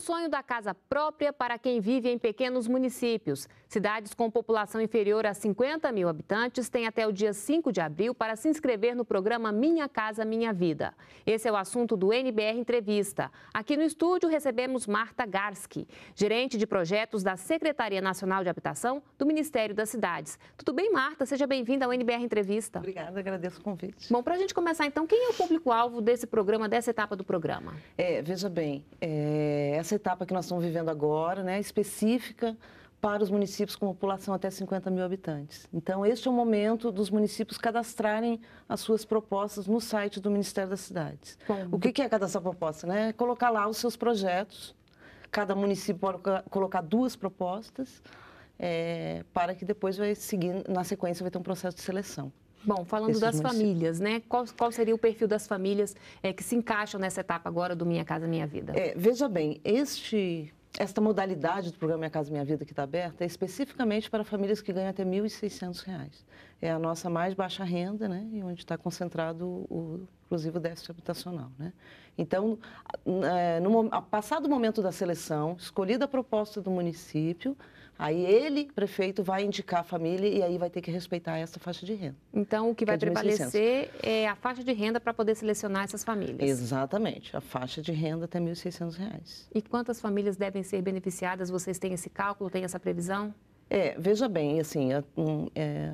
sonho da casa própria para quem vive em pequenos municípios. Cidades com população inferior a 50 mil habitantes têm até o dia 5 de abril para se inscrever no programa Minha Casa Minha Vida. Esse é o assunto do NBR Entrevista. Aqui no estúdio recebemos Marta Garski, gerente de projetos da Secretaria Nacional de Habitação do Ministério das Cidades. Tudo bem, Marta? Seja bem-vinda ao NBR Entrevista. Obrigada, agradeço o convite. Bom, para a gente começar então, quem é o público-alvo desse programa, dessa etapa do programa? É, veja bem, é, essa essa etapa que nós estamos vivendo agora, né, específica para os municípios com população até 50 mil habitantes. Então, este é o momento dos municípios cadastrarem as suas propostas no site do Ministério das Cidades. Como? O que é cadastrar proposta? Né? É colocar lá os seus projetos. Cada município pode colocar duas propostas é, para que depois vai seguir, na sequência, vai ter um processo de seleção. Bom, falando das municípios. famílias, né? Qual, qual, seria o perfil das famílias é, que se encaixam nessa etapa agora do Minha Casa Minha Vida? É, veja bem, este, esta modalidade do programa Minha Casa Minha Vida que está aberta é especificamente para famílias que ganham até R$ 1.600. É a nossa mais baixa renda, né? E onde está concentrado o, inclusive o déficit habitacional, né? Então, é, no, passado o momento da seleção, escolhida a proposta do município, Aí ele, prefeito, vai indicar a família e aí vai ter que respeitar essa faixa de renda. Então, o que vai é prevalecer é a faixa de renda para poder selecionar essas famílias. Exatamente, a faixa de renda até R$ 1.600. E quantas famílias devem ser beneficiadas? Vocês têm esse cálculo, têm essa previsão? É, veja bem, assim, é, hum, é,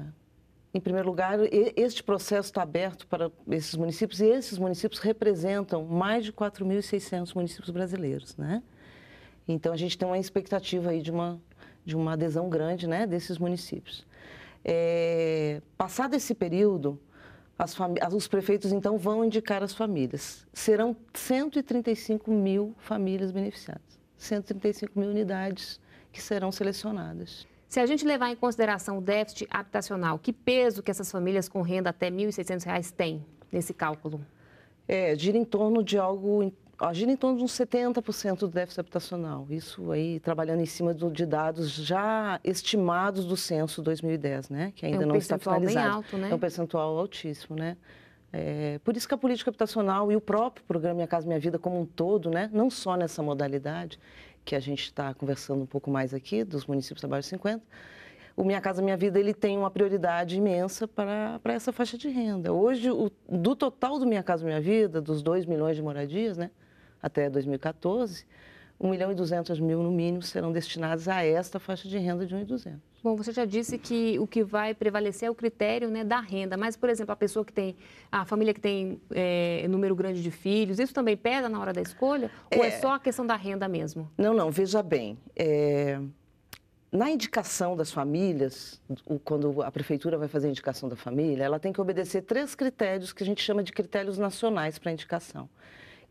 em primeiro lugar, este processo está aberto para esses municípios e esses municípios representam mais de 4.600 municípios brasileiros, né? Então, a gente tem uma expectativa aí de uma de uma adesão grande né, desses municípios. É, passado esse período, ah, os prefeitos então vão indicar as famílias. Serão 135 mil famílias beneficiadas, 135 mil unidades que serão selecionadas. Se a gente levar em consideração o déficit habitacional, que peso que essas famílias com renda até R$ 1.600 têm nesse cálculo? É, gira em torno de algo gira em torno de uns 70% do déficit habitacional. Isso aí trabalhando em cima do, de dados já estimados do censo 2010, né? Que ainda é um não está finalizado. Bem alto, né? É um percentual altíssimo, né? É, por isso que a política habitacional e o próprio programa Minha Casa Minha Vida como um todo, né? Não só nessa modalidade que a gente está conversando um pouco mais aqui dos municípios abaixo de 50, o Minha Casa Minha Vida ele tem uma prioridade imensa para, para essa faixa de renda. Hoje, o, do total do Minha Casa Minha Vida, dos 2 milhões de moradias, né, até 2014, 1 milhão e 200 mil no mínimo serão destinados a esta faixa de renda de 1 e 200. Bom, você já disse que o que vai prevalecer é o critério né, da renda, mas, por exemplo, a pessoa que tem, a família que tem é, número grande de filhos, isso também pesa na hora da escolha? Ou é, é. só a questão da renda mesmo? Não, não, veja bem. É... Na indicação das famílias, quando a prefeitura vai fazer a indicação da família, ela tem que obedecer três critérios que a gente chama de critérios nacionais para indicação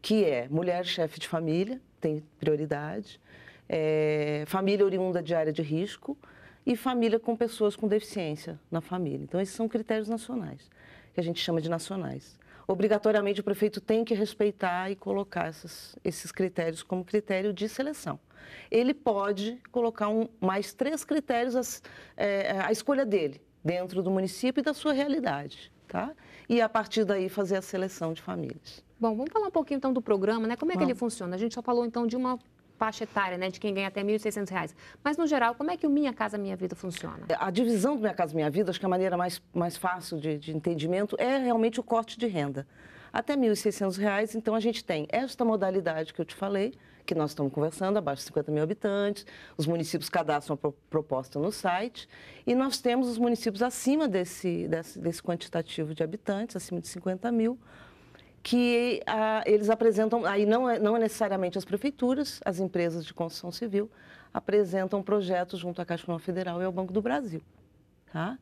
que é mulher chefe de família, tem prioridade, é, família oriunda de área de risco e família com pessoas com deficiência na família. Então, esses são critérios nacionais, que a gente chama de nacionais. Obrigatoriamente, o prefeito tem que respeitar e colocar esses esses critérios como critério de seleção. Ele pode colocar um, mais três critérios, à é, escolha dele, dentro do município e da sua realidade. Tá? e a partir daí fazer a seleção de famílias. Bom, vamos falar um pouquinho então do programa, né? Como é que ele funciona? A gente só falou então de uma faixa etária, né, de quem ganha até R$ 1.600. Mas, no geral, como é que o Minha Casa Minha Vida funciona? A divisão do Minha Casa Minha Vida, acho que a maneira mais, mais fácil de, de entendimento é realmente o corte de renda. Até R$ 1.600, então, a gente tem esta modalidade que eu te falei, que nós estamos conversando, abaixo de 50 mil habitantes, os municípios cadastram a proposta no site e nós temos os municípios acima desse, desse, desse quantitativo de habitantes, acima de 50 mil, que ah, eles apresentam, aí não é, não é necessariamente as prefeituras, as empresas de construção civil apresentam projetos junto à Caixa Federal e ao Banco do Brasil. Tá?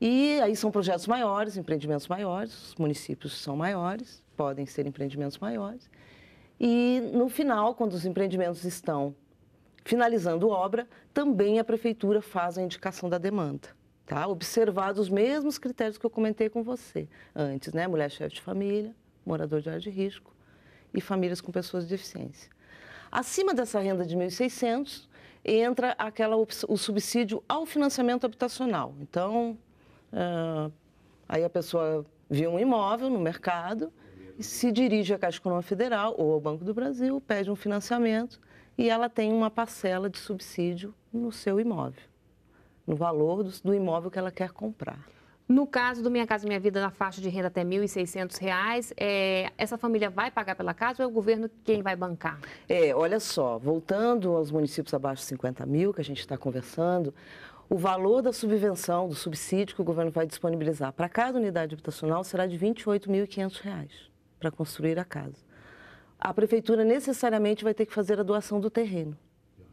E aí são projetos maiores, empreendimentos maiores, os municípios são maiores, podem ser empreendimentos maiores. E no final, quando os empreendimentos estão finalizando obra, também a prefeitura faz a indicação da demanda. Tá? Observados os mesmos critérios que eu comentei com você antes, né? Mulher chefe de família, morador de área de risco e famílias com pessoas de deficiência. Acima dessa renda de 1.600 entra aquela o subsídio ao financiamento habitacional. Então, aí a pessoa viu um imóvel no mercado se dirige à Caixa Econômica Federal ou ao Banco do Brasil, pede um financiamento e ela tem uma parcela de subsídio no seu imóvel, no valor do, do imóvel que ela quer comprar. No caso do Minha Casa Minha Vida, na faixa de renda até R$ 1.600, é, essa família vai pagar pela casa ou é o governo quem vai bancar? É, olha só, voltando aos municípios abaixo de 50 mil, que a gente está conversando, o valor da subvenção, do subsídio que o governo vai disponibilizar para cada unidade habitacional será de R$ 28.500 para construir a casa. A prefeitura necessariamente vai ter que fazer a doação do terreno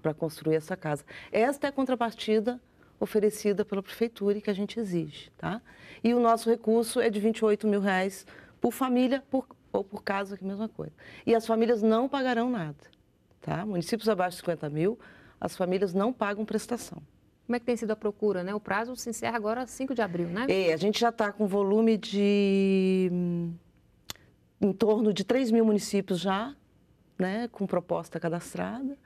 para construir essa casa. Esta é a contrapartida oferecida pela prefeitura e que a gente exige, tá? E o nosso recurso é de 28 mil reais por família por, ou por casa, que é a mesma coisa. E as famílias não pagarão nada, tá? Municípios abaixo de 50 mil, as famílias não pagam prestação. Como é que tem sido a procura, né? O prazo se encerra agora 5 de abril, né? É, a gente já está com volume de hum, em torno de 3 mil municípios já, né, com proposta cadastrada.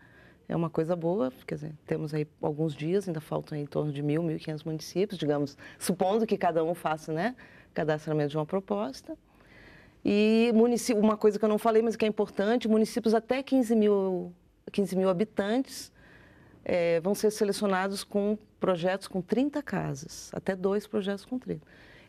É uma coisa boa, quer dizer, temos aí alguns dias, ainda faltam em torno de mil, 1.500 municípios, digamos, supondo que cada um faça, né, cadastramento de uma proposta. E município, uma coisa que eu não falei, mas que é importante, municípios até 15 mil, 15 mil habitantes é, vão ser selecionados com projetos com 30 casas, até dois projetos com 30.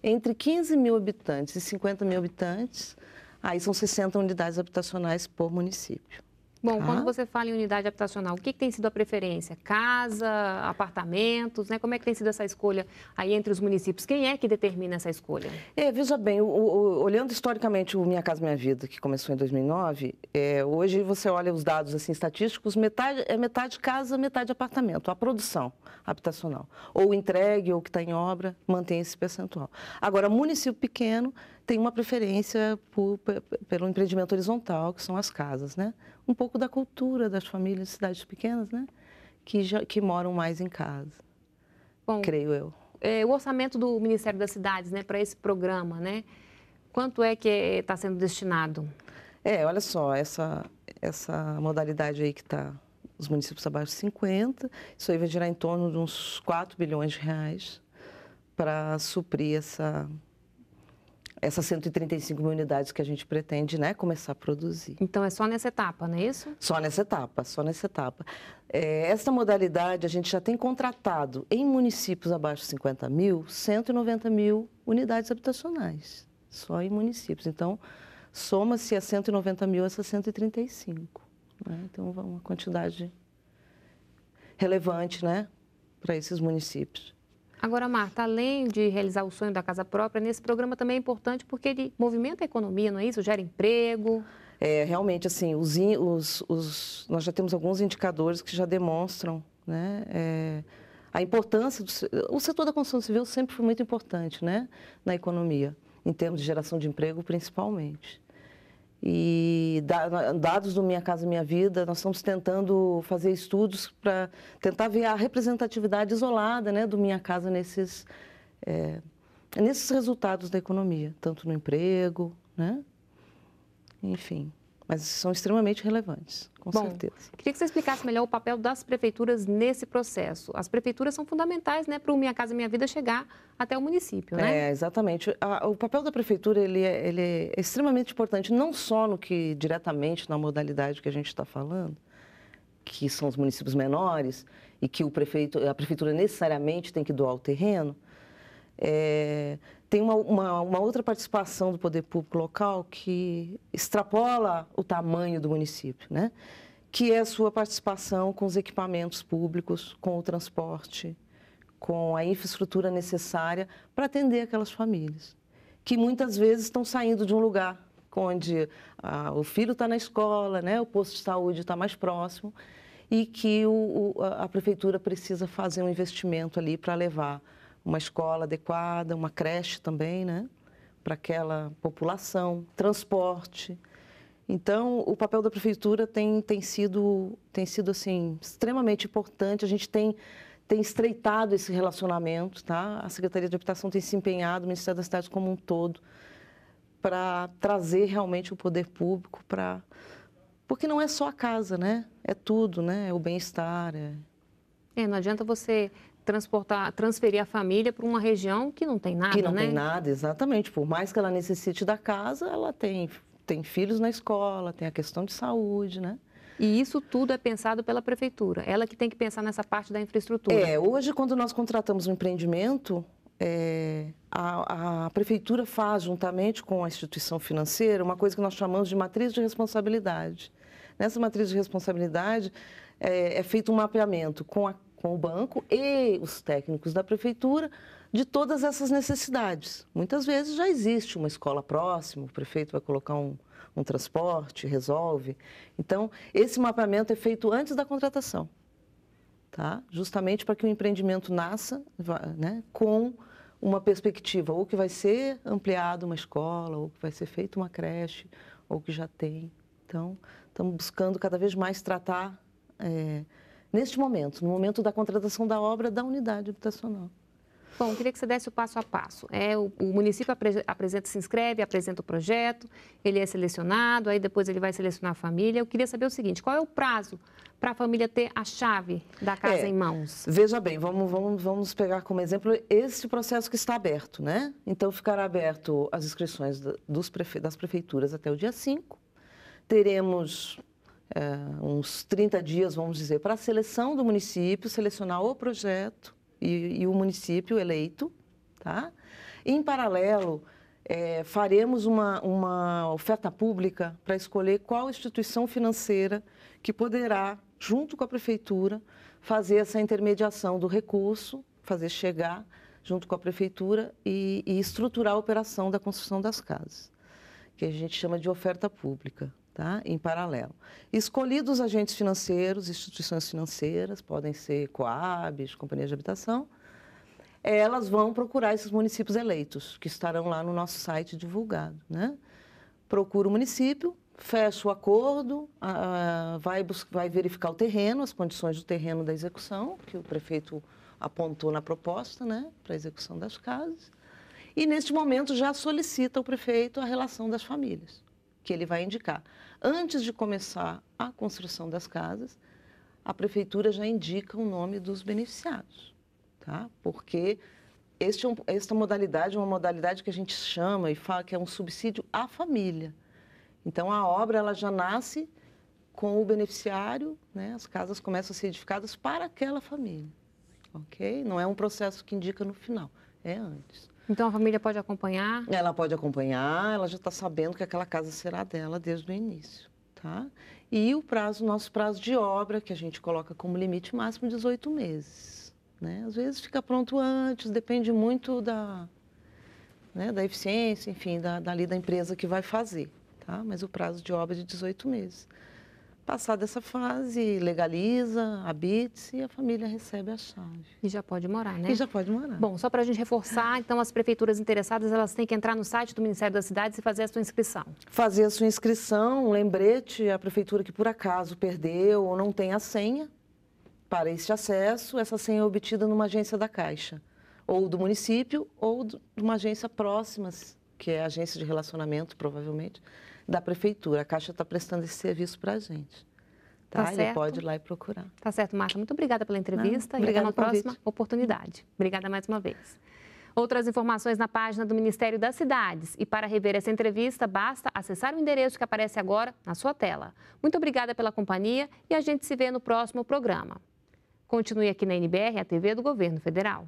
Entre 15 mil habitantes e 50 mil habitantes, Aí são 60 unidades habitacionais por município. Bom, tá? quando você fala em unidade habitacional, o que, que, tem sido a preferência? Casa, apartamentos, né? Como é que tem sido essa escolha aí entre os municípios? Quem é que determina essa escolha? É, veja bem, o, o, olhando historicamente o Minha Casa Minha Vida, que começou em 2009, é, hoje você olha os dados assim estatísticos, metade é metade casa, metade apartamento, a produção habitacional. Ou entregue, ou que está em obra, mantém esse percentual. Agora, município pequeno tem uma preferência por, pelo empreendimento horizontal, que são as casas, né? Um pouco da cultura das famílias de cidades pequenas, né? Que, já, que moram mais em casa, Bom, creio eu. É, o orçamento do Ministério das Cidades, né, para esse programa, né? Quanto é que está sendo destinado? É, olha só, essa, essa modalidade aí que está os municípios abaixo de 50, isso aí vai gerar em torno de uns 4 bilhões de reais para suprir essa essas 135 mil unidades que a gente pretende né, começar a produzir. Então é só nessa etapa, não é isso? Só nessa etapa, só nessa etapa. É, essa modalidade a gente já tem contratado em municípios abaixo de 50 mil, 190 mil unidades habitacionais, só em municípios. Então soma-se a 190 mil essas 135. Né? Então uma quantidade relevante né, para esses municípios. Agora, Marta, tá além de realizar o sonho da casa própria, nesse programa também é importante porque ele movimenta a economia, não é isso? Gera emprego. É, realmente, assim, os, os, os, nós já temos alguns indicadores que já demonstram né, é, a importância. Do, o setor da construção civil sempre foi muito importante né, na economia, em termos de geração de emprego, principalmente. E dados do Minha Casa Minha Vida, nós estamos tentando fazer estudos para tentar ver a representatividade isolada né, do Minha Casa nesses, é, nesses resultados da economia, tanto no emprego, né? enfim mas são extremamente relevantes, com Bom, certeza. Queria que você explicasse melhor o papel das prefeituras nesse processo. As prefeituras são fundamentais né, para o Minha Casa Minha Vida chegar até o município, né? É, exatamente. O papel da prefeitura ele é, ele é extremamente importante, não só no que diretamente na modalidade que a gente está falando, que são os municípios menores e que o prefeito, a prefeitura necessariamente tem que doar o terreno, é, tem uma, uma, uma, outra participação do poder público local que extrapola o tamanho do município, né? que é a sua participação com os equipamentos públicos, com o transporte, com a infraestrutura necessária para atender aquelas famílias, que muitas vezes estão saindo de um lugar onde ah, o filho está na escola, né? o posto de saúde está mais próximo, e que o, o, a prefeitura precisa fazer um investimento ali para levar uma escola adequada, uma creche também, né? Para aquela população, transporte. Então, o papel da prefeitura tem, tem, sido, tem sido, assim, extremamente importante. A gente tem, tem estreitado esse relacionamento, tá? A Secretaria de Habitação tem se empenhado, o Ministério das Cidades como um todo, para trazer realmente o poder público para... Porque não é só a casa, né? É tudo, né? É o bem-estar, é... É, não adianta você transportar, transferir a família para uma região que não tem nada, Que não né? tem nada, exatamente. Por mais que ela necessite da casa, ela tem, tem filhos na escola, tem a questão de saúde, né? E isso tudo é pensado pela prefeitura, ela que tem que pensar nessa parte da infraestrutura. É, hoje quando nós contratamos um empreendimento, é, a, a, prefeitura faz juntamente com a instituição financeira uma coisa que nós chamamos de matriz de responsabilidade. Nessa matriz de responsabilidade é, é feito um mapeamento com a com o banco e os técnicos da prefeitura de todas essas necessidades. Muitas vezes já existe uma escola próxima, o prefeito vai colocar um, um transporte, resolve. Então, esse mapeamento é feito antes da contratação, tá? justamente para que o empreendimento nasça né, com uma perspectiva, ou que vai ser ampliada uma escola, ou que vai ser feita uma creche, ou que já tem. Então, estamos buscando cada vez mais tratar é, neste momento, no momento da contratação da obra da unidade habitacional. Bom, queria que você desse o passo a passo. É, o, o município apresenta, se inscreve, apresenta o projeto, ele é selecionado, aí depois ele vai selecionar a família. Eu queria saber o seguinte: qual é o prazo para a família ter a chave da casa é, em mãos? Veja bem, vamos, vamos, vamos pegar como exemplo este processo que está aberto, né? Então ficará aberto as inscrições dos prefe, das prefeituras até o dia 5. Teremos eh, uns 30 dias, vamos dizer, para a seleção do município, selecionar o projeto e, e o município eleito, tá? E, em paralelo, é, faremos uma, uma oferta pública para escolher qual instituição financeira que poderá, junto com a prefeitura, fazer essa intermediação do recurso, fazer chegar junto com a prefeitura e, e estruturar a operação da construção das casas, que a gente chama de oferta pública tá? em paralelo. Escolhidos agentes financeiros, instituições financeiras, podem ser Coabs, companhias de habitação, elas vão procurar esses municípios eleitos, que estarão lá no nosso site divulgado. Né? Procura o município, fecha o acordo, a, a, vai, vai verificar o terreno, as condições do terreno da execução, que o prefeito apontou na proposta né, para a execução das casas. E, neste momento, já solicita ao prefeito a relação das famílias que ele vai indicar. Antes de começar a construção das casas, a prefeitura já indica o nome dos beneficiados, tá? Porque este, é esta modalidade é uma modalidade que a gente chama e fala que é um subsídio à família. Então, a obra ela já nasce com o beneficiário, né? as casas começam a ser edificadas para aquela família, ok? Não é um processo que indica no final, é antes. Então a família pode acompanhar? Ela pode acompanhar, ela já está sabendo que aquela casa será dela desde o início, tá? E o prazo, nosso prazo de obra, que a gente coloca como limite máximo 18 meses. Né? Às vezes fica pronto antes, depende muito da, né, da eficiência, enfim, da, dali da empresa que vai fazer. Tá? Mas o prazo de obra é de 18 meses. Passar dessa fase, legaliza, habite-se e a família recebe a chave. E já pode morar, né? E já pode morar. Bom, só para a gente reforçar, então as prefeituras interessadas, elas têm que entrar no site do Ministério das Cidades e fazer a sua inscrição. Fazer a sua inscrição, um lembrete, a prefeitura que por acaso perdeu ou não tem a senha para este acesso, essa senha é obtida numa agência da Caixa, ou do município, ou de uma agência próxima, que é a agência de relacionamento, provavelmente, da prefeitura. A Caixa está prestando esse serviço para a gente. Tá, tá Ele pode ir lá e procurar. Tá certo, Marta. Muito obrigada pela entrevista e até uma próxima oportunidade. Obrigada mais uma vez. Outras informações na página do Ministério das Cidades. E para rever essa entrevista, basta acessar o endereço que aparece agora na sua tela. Muito obrigada pela companhia e a gente se vê no próximo programa. Continue aqui na NBR, a TV do Governo Federal.